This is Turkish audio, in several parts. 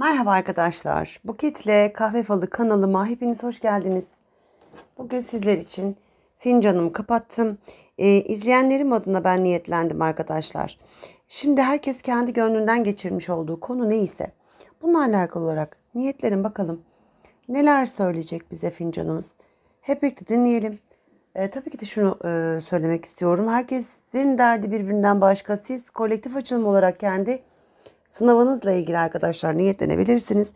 Merhaba arkadaşlar. Buketle Kahve Falı kanalıma hepiniz hoş geldiniz. Bugün sizler için fincanımı kapattım. Ee, izleyenlerim adına ben niyetlendim arkadaşlar. Şimdi herkes kendi gönlünden geçirmiş olduğu konu neyse. Bununla alakalı olarak niyetlerim bakalım. Neler söyleyecek bize fincanımız? Hep birlikte dinleyelim. Ee, tabii ki de şunu e, söylemek istiyorum. Herkesin derdi birbirinden başka. Siz kolektif açılım olarak kendi sınavınızla ilgili arkadaşlar niyetlenebilirsiniz.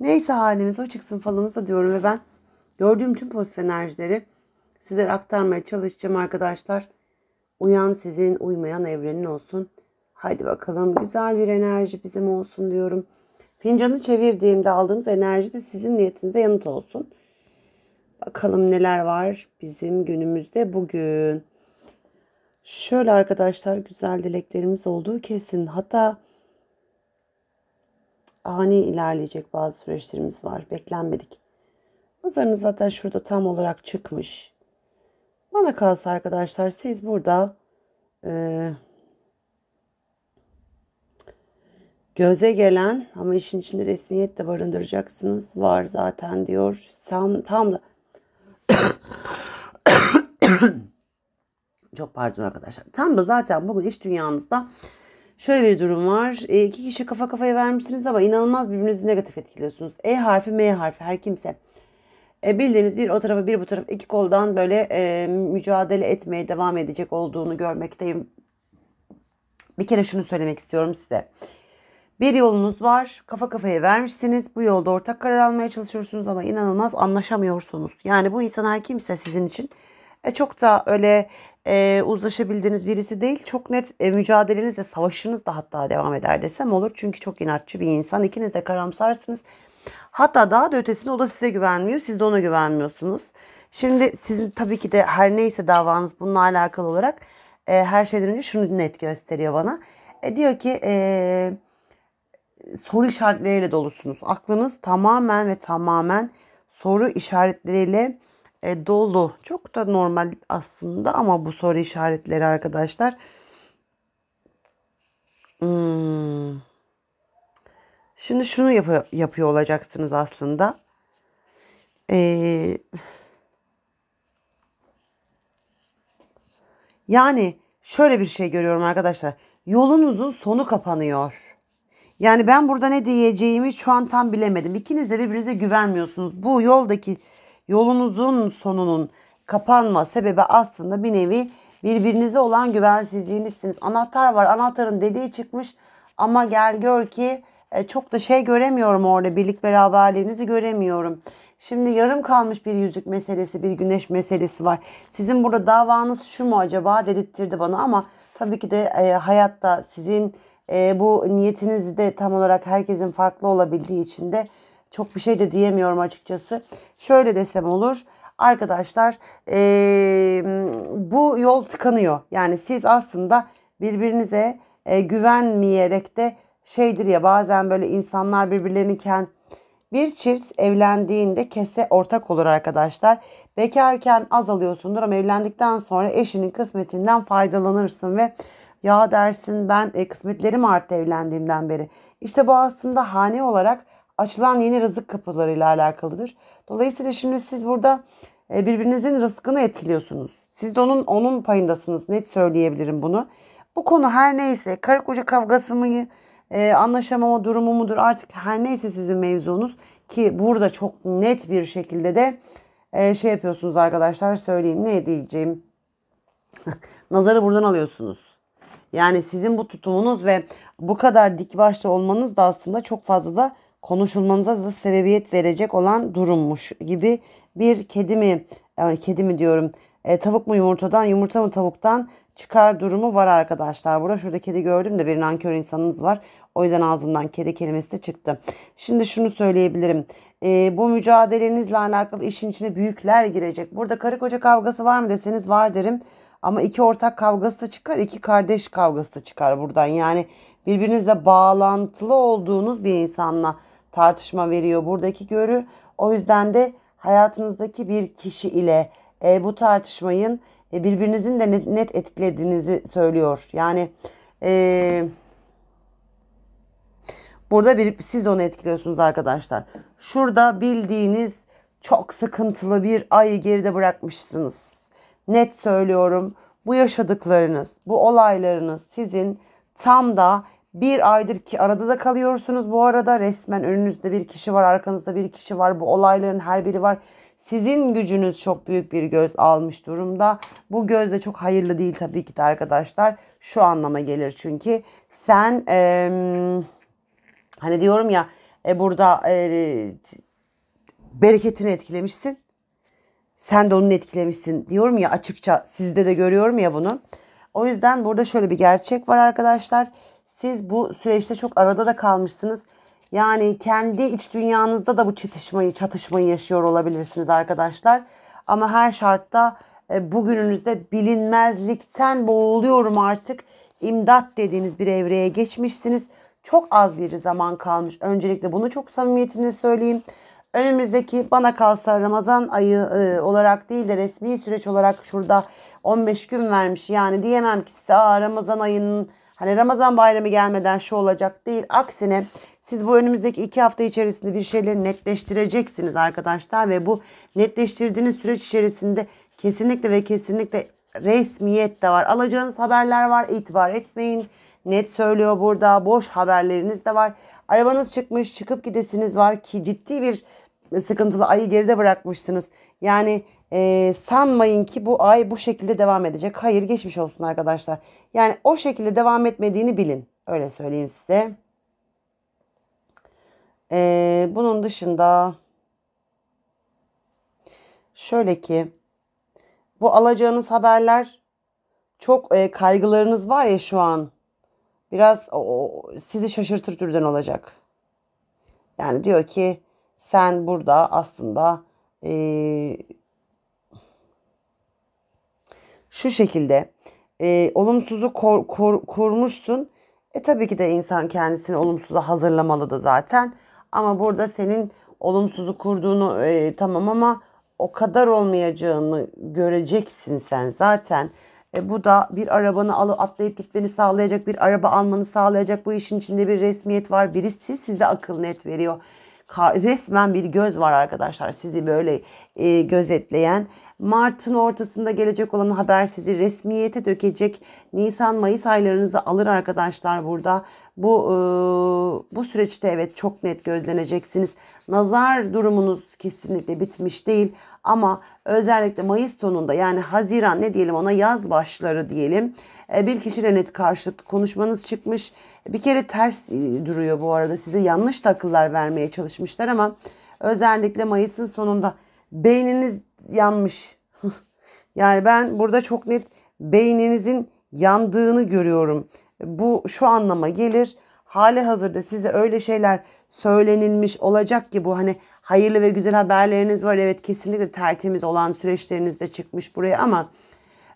Neyse halimiz o çıksın da diyorum ve ben gördüğüm tüm pozitif enerjileri sizlere aktarmaya çalışacağım arkadaşlar. Uyan sizin, uymayan evrenin olsun. Haydi bakalım güzel bir enerji bizim olsun diyorum. Fincanı çevirdiğimde aldığınız enerji de sizin niyetinize yanıt olsun. Bakalım neler var bizim günümüzde bugün. Şöyle arkadaşlar güzel dileklerimiz olduğu kesin. Hatta ani ilerleyecek bazı süreçlerimiz var. Beklenmedik. Nazarınız zaten şurada tam olarak çıkmış. Bana kalsa arkadaşlar siz burada e, göze gelen ama işin içinde resmiyet de barındıracaksınız. Var zaten diyor. Tam, tam da çok pardon arkadaşlar. Tam da zaten bugün iş dünyanızda Şöyle bir durum var. E, iki kişi kafa kafaya vermişsiniz ama inanılmaz birbirinizi negatif etkiliyorsunuz. E harfi, M harfi her kimse. E, bildiğiniz bir o tarafa bir bu tarafa iki koldan böyle e, mücadele etmeye devam edecek olduğunu görmekteyim. Bir kere şunu söylemek istiyorum size. Bir yolunuz var. Kafa kafaya vermişsiniz. Bu yolda ortak karar almaya çalışıyorsunuz ama inanılmaz anlaşamıyorsunuz. Yani bu insan her kimse sizin için e, çok da öyle e, uzlaşabildiğiniz birisi değil. Çok net e, mücadelenizle, savaşınız da hatta devam eder desem olur. Çünkü çok inatçı bir insan. İkiniz de karamsarsınız. Hatta daha da ötesinde o da size güvenmiyor. Siz de ona güvenmiyorsunuz. Şimdi sizin tabii ki de her neyse davanız bununla alakalı olarak e, her şeyden önce şunu net gösteriyor bana. E, diyor ki e, soru işaretleriyle dolusunuz. Aklınız tamamen ve tamamen soru işaretleriyle dolusunuz e, dolu. Çok da normal aslında ama bu soru işaretleri arkadaşlar. Hmm. Şimdi şunu yap yapıyor olacaksınız aslında. Ee, yani şöyle bir şey görüyorum arkadaşlar. Yolunuzun sonu kapanıyor. Yani ben burada ne diyeceğimi şu an tam bilemedim. İkiniz de birbirinize güvenmiyorsunuz. Bu yoldaki yolunuzun sonunun kapanma sebebi aslında bir nevi birbirinize olan güvensizliğinizsiniz. Anahtar var. Anahtarın deliği çıkmış ama gel gör ki e, çok da şey göremiyorum orada. Birlik beraberliğinizi göremiyorum. Şimdi yarım kalmış bir yüzük meselesi, bir güneş meselesi var. Sizin burada davanız şu mu acaba dedirttirdi bana ama tabii ki de e, hayatta sizin e, bu niyetiniz de tam olarak herkesin farklı olabildiği için de çok bir şey de diyemiyorum açıkçası. Şöyle desem olur. Arkadaşlar ee, bu yol tıkanıyor. Yani siz aslında birbirinize e, güvenmeyerek de şeydir ya bazen böyle insanlar birbirlerini kendi bir çift evlendiğinde kese ortak olur arkadaşlar. Bekarken az alıyorsundur ama evlendikten sonra eşinin kısmetinden faydalanırsın ve ya dersin ben e, kısmetlerim arttı evlendiğimden beri. İşte bu aslında hane olarak açılan yeni rızık kapılarıyla alakalıdır. Dolayısıyla şimdi siz burada e, birbirinizin rızkını etkiliyorsunuz. Siz de onun, onun payındasınız. Net söyleyebilirim bunu. Bu konu her neyse karı koca kavgası mı e, anlaşamama durumu mudur artık her neyse sizin mevzunuz ki burada çok net bir şekilde de e, şey yapıyorsunuz arkadaşlar söyleyeyim ne diyeceğim nazarı buradan alıyorsunuz. Yani sizin bu tutumunuz ve bu kadar dik başta olmanız da aslında çok fazla da konuşulmanıza da sebebiyet verecek olan durummuş gibi bir kedi mi e, kedi mi diyorum e, tavuk mu yumurtadan yumurta mı tavuktan çıkar durumu var arkadaşlar. Burada şurada kedi gördüm de bir nankör insanınız var. O yüzden ağzımdan kedi kelimesi de çıktı. Şimdi şunu söyleyebilirim. E, bu mücadelenizle alakalı işin içine büyükler girecek. Burada karı koca kavgası var mı deseniz var derim. Ama iki ortak kavgası da çıkar, iki kardeş kavgası da çıkar buradan. Yani birbirinizle bağlantılı olduğunuz bir insanla tartışma veriyor buradaki görü. O yüzden de hayatınızdaki bir kişi ile e, bu tartışmayın e, birbirinizin de net, net etkilediğinizi söylüyor. Yani e, burada bir siz onu etkiliyorsunuz arkadaşlar. Şurada bildiğiniz çok sıkıntılı bir ayı geride bırakmışsınız. Net söylüyorum. Bu yaşadıklarınız, bu olaylarınız sizin tam da bir aydır ki arada da kalıyorsunuz bu arada. Resmen önünüzde bir kişi var, arkanızda bir kişi var. Bu olayların her biri var. Sizin gücünüz çok büyük bir göz almış durumda. Bu göz de çok hayırlı değil tabii ki de arkadaşlar. Şu anlama gelir çünkü. Sen e, hani diyorum ya e, burada e, bereketini etkilemişsin. Sen de onun etkilemişsin diyorum ya açıkça sizde de görüyorum ya bunu. O yüzden burada şöyle bir gerçek var arkadaşlar siz bu süreçte çok arada da kalmışsınız. Yani kendi iç dünyanızda da bu çatışmayı, çatışmayı yaşıyor olabilirsiniz arkadaşlar. Ama her şartta e, bugününüzde bilinmezlikten boğuluyorum artık. İmdat dediğiniz bir evreye geçmişsiniz. Çok az bir zaman kalmış. Öncelikle bunu çok samimiyetini söyleyeyim. Önümüzdeki bana kalsa Ramazan ayı e, olarak değil de resmi süreç olarak şurada 15 gün vermiş. Yani diyemem ki size Ramazan ayının Hani Ramazan bayramı gelmeden şu olacak değil. Aksine siz bu önümüzdeki iki hafta içerisinde bir şeyleri netleştireceksiniz arkadaşlar. Ve bu netleştirdiğiniz süreç içerisinde kesinlikle ve kesinlikle resmiyet de var. Alacağınız haberler var. itibar etmeyin. Net söylüyor burada. Boş haberleriniz de var. Arabanız çıkmış, çıkıp gidesiniz var ki ciddi bir sıkıntılı ayı geride bırakmışsınız. Yani e, sanmayın ki bu ay bu şekilde devam edecek. Hayır geçmiş olsun arkadaşlar. Yani o şekilde devam etmediğini bilin. Öyle söyleyeyim size. E, bunun dışında şöyle ki bu alacağınız haberler çok e, kaygılarınız var ya şu an biraz o, sizi şaşırtır türden olacak. Yani diyor ki sen burada aslında e, şu şekilde e, olumsuzu kor, kor, kurmuşsun. E tabii ki de insan kendisini olumsuza hazırlamalı da zaten. Ama burada senin olumsuzu kurduğunu e, tamam ama o kadar olmayacağını göreceksin sen zaten. E, bu da bir arabanı alıp atlayıp gitmeni sağlayacak, bir araba almanı sağlayacak. Bu işin içinde bir resmiyet var. Birisi size akıl net veriyor resmen bir göz var arkadaşlar sizi böyle e, gözetleyen. Mart'ın ortasında gelecek olan haber sizi resmiyete dökecek. Nisan Mayıs aylarınızı alır arkadaşlar burada. Bu e, bu süreçte evet çok net gözleneceksiniz. Nazar durumunuz kesinlikle bitmiş değil. Ama özellikle Mayıs sonunda yani Haziran ne diyelim ona yaz başları diyelim. E, bir kişiyle net karşılıklı konuşmanız çıkmış. Bir kere ters e, duruyor bu arada size yanlış takıllar vermeye çalışmışlar ama özellikle Mayıs'ın sonunda beyniniz yanmış. yani ben burada çok net beyninizin yandığını görüyorum. Bu şu anlama gelir. Hali hazırda size öyle şeyler söylenilmiş olacak ki bu hani hayırlı ve güzel haberleriniz var. Evet kesinlikle tertemiz olan süreçlerinizde çıkmış buraya ama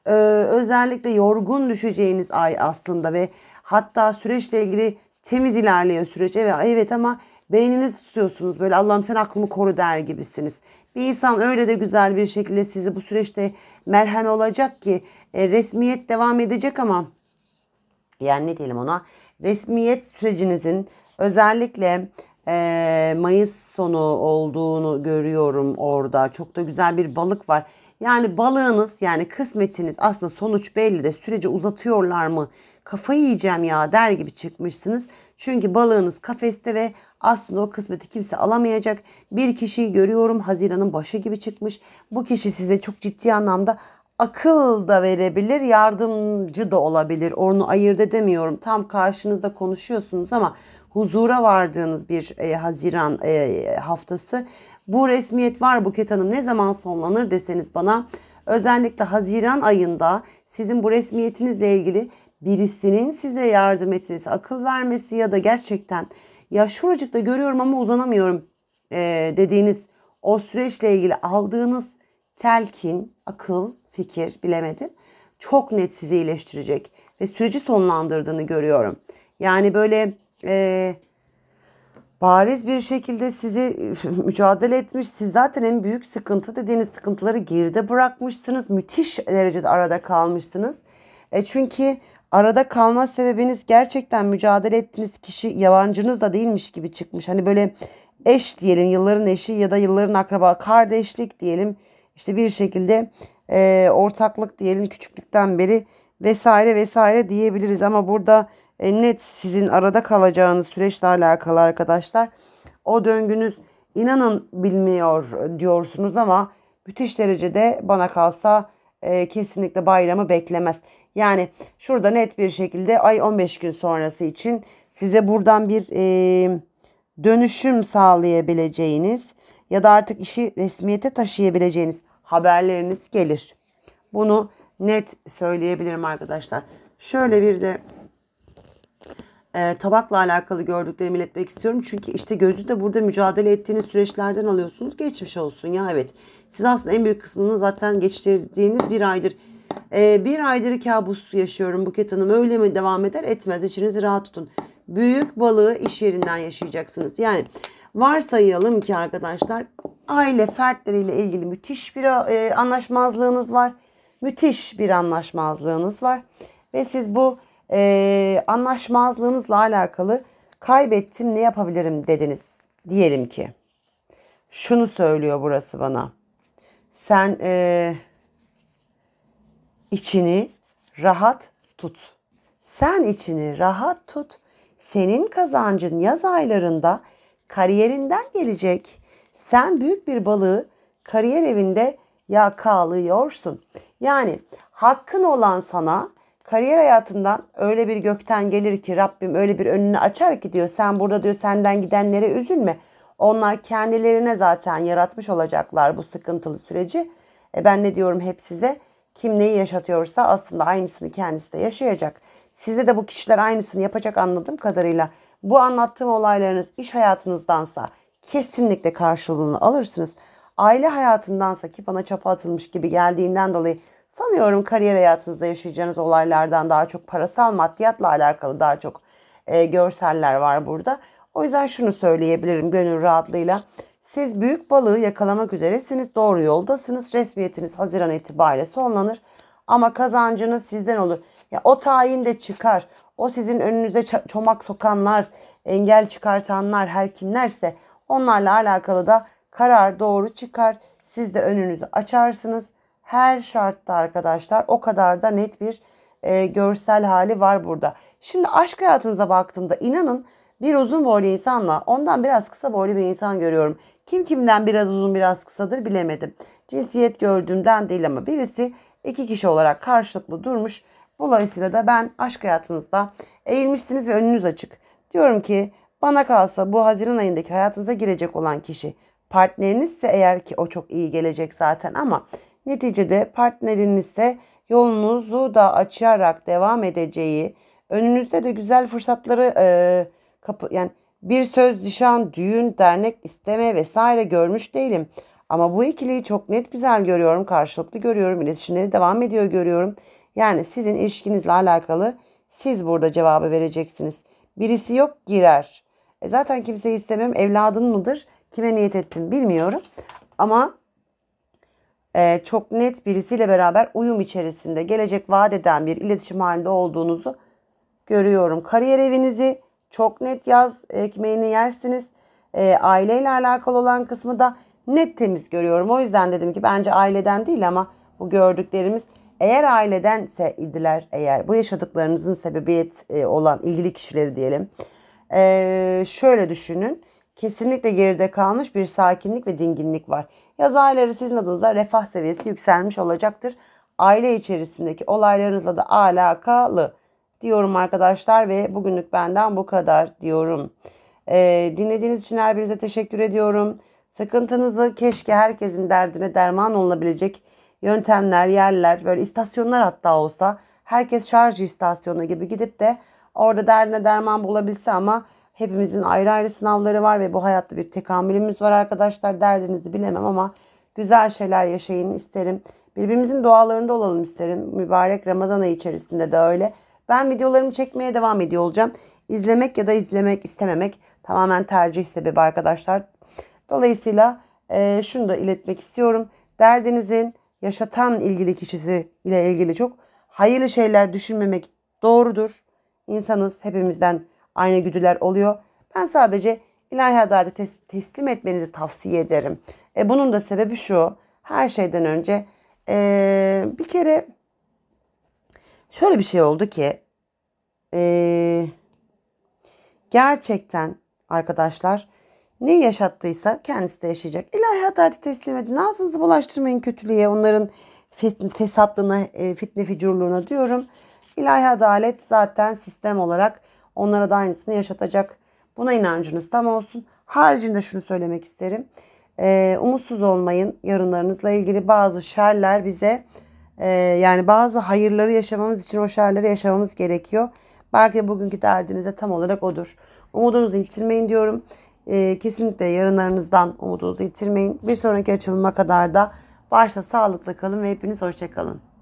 e, özellikle yorgun düşeceğiniz ay aslında ve hatta süreçle ilgili temiz ilerliyor süreç. Evet, evet ama beyninizi tutuyorsunuz böyle Allah'ım sen aklımı koru der gibisiniz. Bir insan öyle de güzel bir şekilde sizi bu süreçte merhem olacak ki e, resmiyet devam edecek ama yani ne diyelim ona resmiyet sürecinizin özellikle Mayıs sonu olduğunu görüyorum orada. Çok da güzel bir balık var. Yani balığınız yani kısmetiniz aslında sonuç belli de sürece uzatıyorlar mı? Kafayı yiyeceğim ya der gibi çıkmışsınız. Çünkü balığınız kafeste ve aslında o kısmeti kimse alamayacak. Bir kişiyi görüyorum Haziran'ın başı gibi çıkmış. Bu kişi size çok ciddi anlamda akıl da verebilir, yardımcı da olabilir. Onu ayırt edemiyorum. Tam karşınızda konuşuyorsunuz ama huzura vardığınız bir e, Haziran e, haftası. Bu resmiyet var Buket Hanım ne zaman sonlanır deseniz bana özellikle Haziran ayında sizin bu resmiyetinizle ilgili birisinin size yardım etmesi, akıl vermesi ya da gerçekten ya şuracıkta görüyorum ama uzanamıyorum e, dediğiniz o süreçle ilgili aldığınız telkin, akıl, fikir bilemedim çok net sizi iyileştirecek ve süreci sonlandırdığını görüyorum. Yani böyle e, bariz bir şekilde sizi mücadele etmiş. Siz zaten en büyük sıkıntı dediğiniz sıkıntıları geride bırakmışsınız. Müthiş derecede arada kalmışsınız. E çünkü arada kalma sebebiniz gerçekten mücadele ettiğiniz kişi yabancınız da değilmiş gibi çıkmış. Hani böyle eş diyelim yılların eşi ya da yılların akraba kardeşlik diyelim işte bir şekilde e, ortaklık diyelim küçüklükten beri vesaire vesaire diyebiliriz ama burada e, net sizin arada kalacağınız süreçle alakalı arkadaşlar. O döngünüz inanın bilmiyor diyorsunuz ama müthiş derecede bana kalsa e, kesinlikle bayramı beklemez. Yani şurada net bir şekilde ay 15 gün sonrası için size buradan bir e, dönüşüm sağlayabileceğiniz ya da artık işi resmiyete taşıyabileceğiniz haberleriniz gelir. Bunu net söyleyebilirim arkadaşlar. Şöyle bir de e, tabakla alakalı gördüklerimi iletmek istiyorum. Çünkü işte gözü de burada mücadele ettiğiniz süreçlerden alıyorsunuz. Geçmiş olsun ya evet. Siz aslında en büyük kısmını zaten geçirdiğiniz bir aydır. E, bir aydır kabus yaşıyorum Buket Hanım. Öyle mi devam eder etmez. İçinizi rahat tutun. Büyük balığı iş yerinden yaşayacaksınız. Yani varsayalım ki arkadaşlar aile fertleriyle ilgili müthiş bir e, anlaşmazlığınız var. Müthiş bir anlaşmazlığınız var. Ve siz bu e, anlaşmazlığınızla alakalı kaybettim ne yapabilirim dediniz diyelim ki. Şunu söylüyor burası bana. Sen e, içini rahat tut. Sen içini rahat tut. Senin kazancın yaz aylarında kariyerinden gelecek. Sen büyük bir balığı kariyer evinde yakalıyorsun. Yani hakkın olan sana kariyer hayatından öyle bir gökten gelir ki Rabbim öyle bir önünü açar ki diyor sen burada diyor senden gidenlere üzülme. Onlar kendilerine zaten yaratmış olacaklar bu sıkıntılı süreci. E ben ne diyorum hep size kim neyi yaşatıyorsa aslında aynısını kendisi de yaşayacak. Size de bu kişiler aynısını yapacak anladığım kadarıyla. Bu anlattığım olaylarınız iş hayatınızdansa kesinlikle karşılığını alırsınız. Aile hayatındansa ki bana çapa atılmış gibi geldiğinden dolayı Sanıyorum kariyer hayatınızda yaşayacağınız olaylardan daha çok parasal maddiyatla alakalı daha çok e, görseller var burada. O yüzden şunu söyleyebilirim gönül rahatlığıyla. Siz büyük balığı yakalamak üzeresiniz. Doğru yoldasınız. Resmiyetiniz Haziran itibariyle sonlanır. Ama kazancınız sizden olur. Ya o tayin de çıkar. O sizin önünüze çomak sokanlar, engel çıkartanlar, her kimlerse onlarla alakalı da karar doğru çıkar. Siz de önünüzü açarsınız. Her şartta arkadaşlar o kadar da net bir e, görsel hali var burada. Şimdi aşk hayatınıza baktığımda inanın bir uzun boylu insanla ondan biraz kısa boylu bir insan görüyorum. Kim kimden biraz uzun biraz kısadır bilemedim. Cinsiyet gördüğümden değil ama birisi iki kişi olarak karşılıklı durmuş. Dolayısıyla da ben aşk hayatınızda eğilmişsiniz ve önünüz açık. Diyorum ki bana kalsa bu Haziran ayındaki hayatınıza girecek olan kişi partnerinizse eğer ki o çok iyi gelecek zaten ama Neticede partnerin ise yolunuzu da açarak devam edeceği, önünüzde de güzel fırsatları e, kapı yani bir söz, nişan, düğün, dernek isteme vesaire görmüş değilim. Ama bu ikiliyi çok net güzel görüyorum, karşılıklı görüyorum, iletişimleri devam ediyor görüyorum. Yani sizin ilişkinizle alakalı siz burada cevabı vereceksiniz. Birisi yok girer. E zaten kimseyi istemem evladın mıdır? Kime niyet ettim bilmiyorum. Ama e, çok net birisiyle beraber uyum içerisinde gelecek vaat eden bir iletişim halinde olduğunuzu görüyorum. Kariyer evinizi çok net yaz ekmeğini yersiniz. E, aileyle alakalı olan kısmı da net temiz görüyorum. O yüzden dedim ki bence aileden değil ama bu gördüklerimiz eğer ailedense idiler eğer bu yaşadıklarınızın sebebiyet e, olan ilgili kişileri diyelim. şöyle düşünün kesinlikle geride kalmış bir sakinlik ve dinginlik var. Yaz ayları sizin adınıza refah seviyesi yükselmiş olacaktır. Aile içerisindeki olaylarınızla da alakalı diyorum arkadaşlar ve bugünlük benden bu kadar diyorum. Ee, dinlediğiniz için her birinize teşekkür ediyorum. Sıkıntınızı keşke herkesin derdine derman olabilecek yöntemler, yerler, böyle istasyonlar hatta olsa herkes şarj istasyonu gibi gidip de orada derdine derman bulabilse ama Hepimizin ayrı ayrı sınavları var ve bu hayatta bir tekamülümüz var arkadaşlar. Derdinizi bilemem ama güzel şeyler yaşayın isterim. Birbirimizin dualarında olalım isterim. Mübarek Ramazan ayı içerisinde de öyle. Ben videolarımı çekmeye devam ediyor olacağım. İzlemek ya da izlemek istememek tamamen tercih sebebi arkadaşlar. Dolayısıyla e, şunu da iletmek istiyorum. Derdinizin yaşatan ilgili kişisi ile ilgili çok hayırlı şeyler düşünmemek doğrudur. İnsanız hepimizden aynı güdüler oluyor. Ben sadece ilahi adaleti tes- teslim etmenizi tavsiye ederim. E, bunun da sebebi şu. Her şeyden önce e, bir kere şöyle bir şey oldu ki e, gerçekten arkadaşlar ne yaşattıysa kendisi de yaşayacak. İlahi adaleti teslim edin. Ağzınızı bulaştırmayın kötülüğe. Onların fesatlığına, e, fitne ficurluğuna diyorum. İlahi adalet zaten sistem olarak Onlara da aynısını yaşatacak. Buna inancınız tam olsun. Haricinde şunu söylemek isterim. E, umutsuz olmayın. Yarınlarınızla ilgili bazı şerler bize e, yani bazı hayırları yaşamamız için o şerleri yaşamamız gerekiyor. Belki bugünkü derdinize tam olarak odur. Umudunuzu yitirmeyin diyorum. E, kesinlikle yarınlarınızdan umudunuzu yitirmeyin. Bir sonraki açılıma kadar da başta sağlıkla kalın ve hepiniz hoşçakalın.